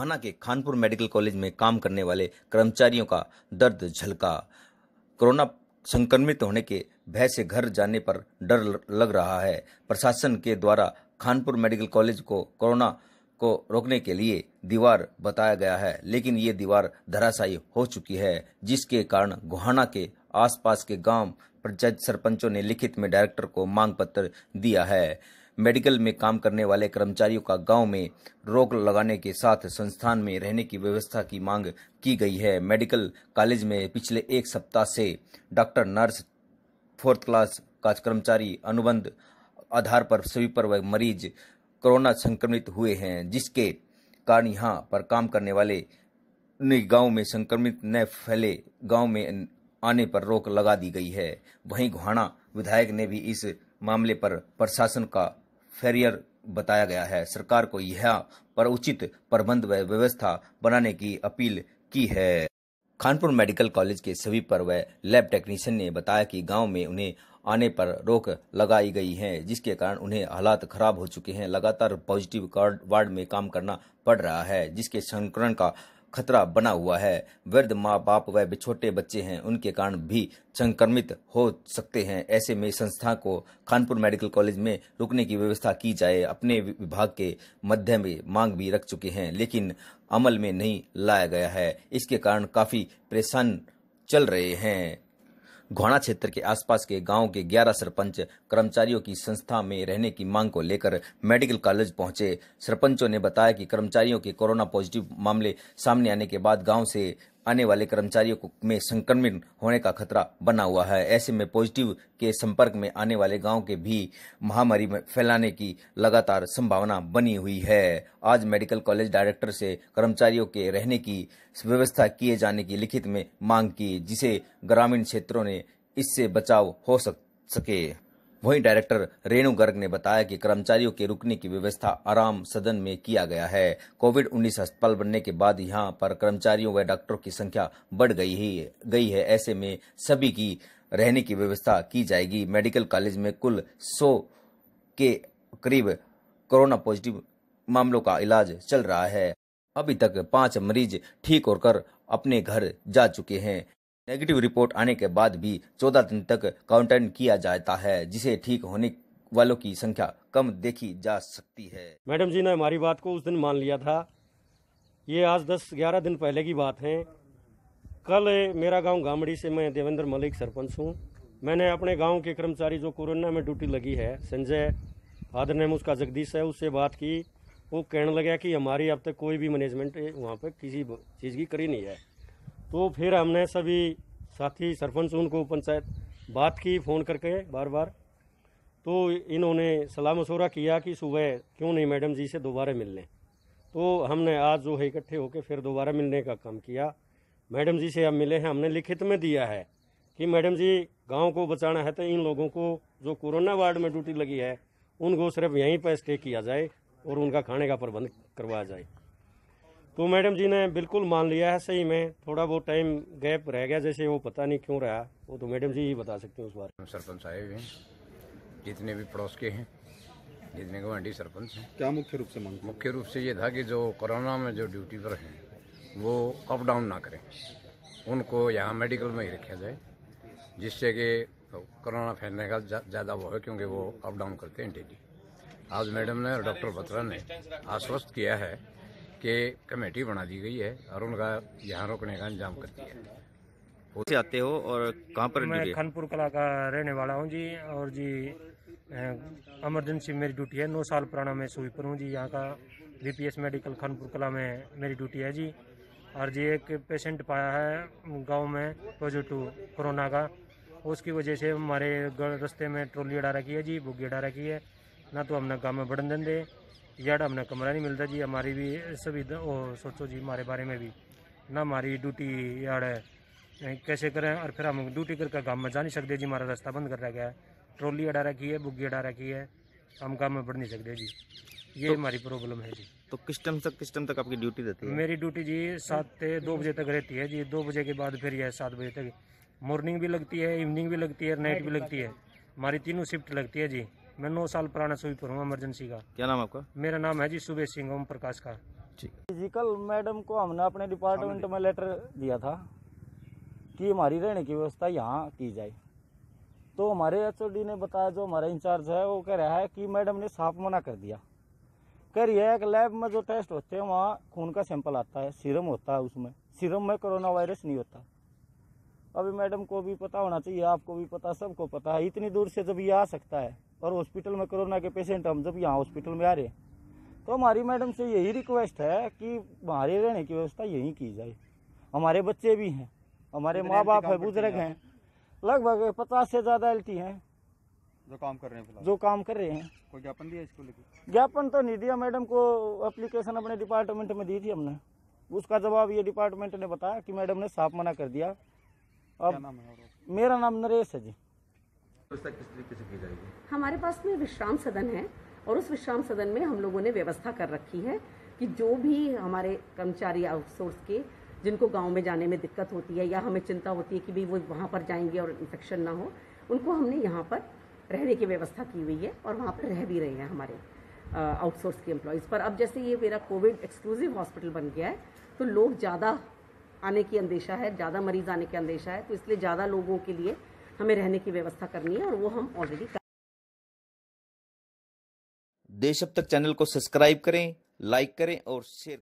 सहाना के Khanpur medical college में काम करने वाले कर्मचारियों का दर्द झलका कोरोना संक्रमित होने के भय से घर जाने पर डर लग रहा है प्रशासन के द्वारा खानपुर मेडिकल कॉलेज को कोरोना को रोकने के लिए दीवार बताया गया है लेकिन ये दीवार धराशायी हो चुकी है जिसके कारण गुहाना के आसपास के गांव पंचायत सरपंचों ने लिखित में डायरेक्टर को मांग पत्र दिया है मेडिकल में काम करने वाले कर्मचारियों का गांव में रोक लगाने के साथ संस्थान में रहने की व्यवस्था की मांग की गई है मेडिकल कॉलेज में पिछले एक सप्ताह से डॉक्टर नर्स फोर्थ क्लास का कर्मचारी अनुबंध आधार पर स्वीपर व मरीज कोरोना संक्रमित हुए हैं जिसके कारण यहाँ पर काम करने वाले ने गांव में संक्रमित न फैले गांव में आने पर रोक लगा दी गई है वहीं घोहाना विधायक ने भी इस मामले पर प्रशासन का फेरियर बताया गया है सरकार को यह पर उचित प्रबंध व व्यवस्था बनाने की अपील की है खानपुर मेडिकल कॉलेज के सभी पर व लैब टेक्नीशियन ने बताया कि गांव में उन्हें आने पर रोक लगाई गई है जिसके कारण उन्हें हालात खराब हो चुके हैं लगातार पॉजिटिव वार्ड में काम करना पड़ रहा है जिसके संक्रमण का खतरा बना हुआ है वृद्ध माँ बाप व छोटे बच्चे हैं उनके कारण भी संक्रमित हो सकते हैं ऐसे में संस्था को खानपुर मेडिकल कॉलेज में रुकने की व्यवस्था की जाए अपने विभाग के मध्य में मांग भी रख चुके हैं लेकिन अमल में नहीं लाया गया है इसके कारण काफ़ी परेशान चल रहे हैं घोड़ा क्षेत्र के आसपास के गांव के 11 सरपंच कर्मचारियों की संस्था में रहने की मांग को लेकर मेडिकल कॉलेज पहुंचे सरपंचों ने बताया कि कर्मचारियों के कोरोना पॉजिटिव मामले सामने आने के बाद गांव से आने वाले कर्मचारियों को में संक्रमित होने का खतरा बना हुआ है ऐसे में पॉजिटिव के संपर्क में आने वाले गांव के भी महामारी में फैलाने की लगातार संभावना बनी हुई है आज मेडिकल कॉलेज डायरेक्टर से कर्मचारियों के रहने की व्यवस्था किए जाने की लिखित में मांग की जिसे ग्रामीण क्षेत्रों ने इससे बचाव हो सके वहीं डायरेक्टर रेणु गर्ग ने बताया कि कर्मचारियों के रुकने की व्यवस्था आराम सदन में किया गया है कोविड उन्नीस अस्पताल बनने के बाद यहाँ पर कर्मचारियों व डॉक्टरों की संख्या बढ़ गई है गई है ऐसे में सभी की रहने की व्यवस्था की जाएगी मेडिकल कॉलेज में कुल सौ के करीब कोरोना पॉजिटिव मामलों का इलाज चल रहा है अभी तक पांच मरीज ठीक होकर अपने घर जा चुके हैं नेगेटिव रिपोर्ट आने के बाद भी चौदह दिन तक क्वारंटाइन किया जाता है जिसे ठीक होने वालों की संख्या कम देखी जा सकती है मैडम जी ने हमारी बात को उस दिन मान लिया था ये आज दस ग्यारह दिन पहले की बात है कल मेरा गांव गामड़ी से मैं देवेंद्र मलिक सरपंच हूँ मैंने अपने गांव के कर्मचारी जो कोरोना में ड्यूटी लगी है संजय फादर नेम उसका जगदीश है उससे बात की वो कहने लगे कि हमारी अब तक कोई भी मैनेजमेंट वहाँ पर किसी चीज़ की करी नहीं है तो फिर हमने सभी साथी सरपंच उनको पंचायत बात की फ़ोन करके बार बार तो इन्होंने सलाह मशूरा किया कि सुबह क्यों नहीं मैडम जी से दोबारा मिल लें तो हमने आज जो है इकट्ठे होकर फिर दोबारा मिलने का काम किया मैडम जी से हम मिले हैं हमने लिखित में दिया है कि मैडम जी गांव को बचाना है तो इन लोगों को जो कोरोना वार्ड में ड्यूटी लगी है उनको सिर्फ यहीं पर स्टे किया जाए और उनका खाने का प्रबंध करवाया जाए तो मैडम जी ने बिल्कुल मान लिया है सही में थोड़ा बहुत टाइम गैप रह गया जैसे वो पता नहीं क्यों रहा वो तो मैडम जी ही बता सकते हैं उस बारे में सरपंच आए हुए हैं जितने भी पड़ोस के हैं जितने गवांडी सरपंच हैं क्या मुख्य रूप से मांग मुख्य रूप से ये था कि जो कोरोना में जो ड्यूटी पर हैं वो अप डाउन ना करें उनको यहाँ मेडिकल में ही रखा जाए जिससे कि कोरोना फैलने का ज़्यादा वो है क्योंकि वो अप डाउन करते हैं डेली आज मैडम ने और डॉक्टर बत्रा ने आश्वस्त किया है के कमेटी बना दी गई है और उनका यहाँ रोकने का इंतजाम करती है से आते हो और कहाँ पर मैं खानपुर कला का रहने वाला हूँ जी और जी एमरजेंसी मेरी ड्यूटी है नौ साल पुराना मैं स्वीपर हूँ जी यहाँ का बीपीएस मेडिकल खानपुर कला में मेरी ड्यूटी है जी और जी एक पेशेंट पाया है गांव में पॉजिटिव कोरोना का उसकी वजह से हमारे रस्ते में ट्रोली अड़ा रखी है जी बुग्गी अड़ा रखी है ना तो हमने गाँव में बढ़न दें दे यार हमने कमरा नहीं मिलता जी हमारी भी सभी ओ सोचो जी हमारे बारे में भी ना हमारी ड्यूटी यार कैसे करें और फिर हम ड्यूटी करके काम में जा नहीं सकते जी हमारा रास्ता बंद कर रखा है ट्रॉली अड़ा रखी है बुग्गी अड़ा रखी है हम काम में बढ़ नहीं सकते जी ये तो, हमारी प्रॉब्लम है जी तो किस टाइम तक किस टाइम तक आपकी ड्यूटी रहती है मेरी ड्यूटी जी सात से दो बजे तक रहती है जी दो बजे के बाद फिर यह सात बजे तक मॉर्निंग भी लगती है इवनिंग भी लगती है नाइट भी लगती है हमारी तीनों शिफ्ट लगती है जी मैं नौ साल पुराना सुईपुर हूँ इमरजेंसी का क्या नाम आपका मेरा नाम है जी सुबे सिंह ओम प्रकाश का फिजिकल मैडम को हमने अपने डिपार्टमेंट में लेटर दिया था कि हमारी रहने की व्यवस्था यहाँ की जाए तो हमारे एच ने बताया जो हमारा इंचार्ज है वो कह रहा है कि मैडम ने साफ मना कर दिया कह रही है कि लैब में जो टेस्ट होते हैं वहाँ खून का सैंपल आता है सीरम होता है उसमें सीरम में कोरोना वायरस नहीं होता अभी मैडम को भी पता होना चाहिए आपको भी पता सबको पता है इतनी दूर से जब ये आ सकता है और हॉस्पिटल में कोरोना के पेशेंट हम जब यहाँ हॉस्पिटल में आ रहे तो हमारी मैडम से यही रिक्वेस्ट है कि हमारे रहने की व्यवस्था यहीं की जाए हमारे बच्चे भी हैं हमारे माँ बाप है बुजुर्ग हैं लगभग पचास से ज़्यादा एल हैं जो काम कर रहे हैं जो काम कर रहे हैं कोई ज्ञापन दिया इसको लेकर ज्ञापन तो नहीं दिया मैडम को अप्लीकेशन अपने डिपार्टमेंट में दी थी हमने उसका जवाब ये डिपार्टमेंट ने बताया कि मैडम ने साफ मना कर दिया अब नाम मेरा नाम नरेश है जी व्यवस्था तो किस तरीके से की जाएगी हमारे पास में विश्राम सदन है और उस विश्राम सदन में हम लोगों ने व्यवस्था कर रखी है कि जो भी हमारे कर्मचारी आउटसोर्स के जिनको गांव में जाने में दिक्कत होती है या हमें चिंता होती है कि भाई वो वहां पर जाएंगे और इन्फेक्शन ना हो उनको हमने यहाँ पर रहने की व्यवस्था की हुई है और वहाँ पर रह भी रहे हैं हमारे आउटसोर्स के एम्प्लॉयज़ पर अब जैसे ये मेरा कोविड एक्सक्लूसिव हॉस्पिटल बन गया है तो लोग ज़्यादा आने की अंदेशा है ज़्यादा मरीज़ आने का अंदेशा है तो इसलिए ज़्यादा लोगों के लिए हमें रहने की व्यवस्था करनी है और वो हम ऑलरेडी कर देश अब तक चैनल को सब्सक्राइब करें लाइक करें और शेयर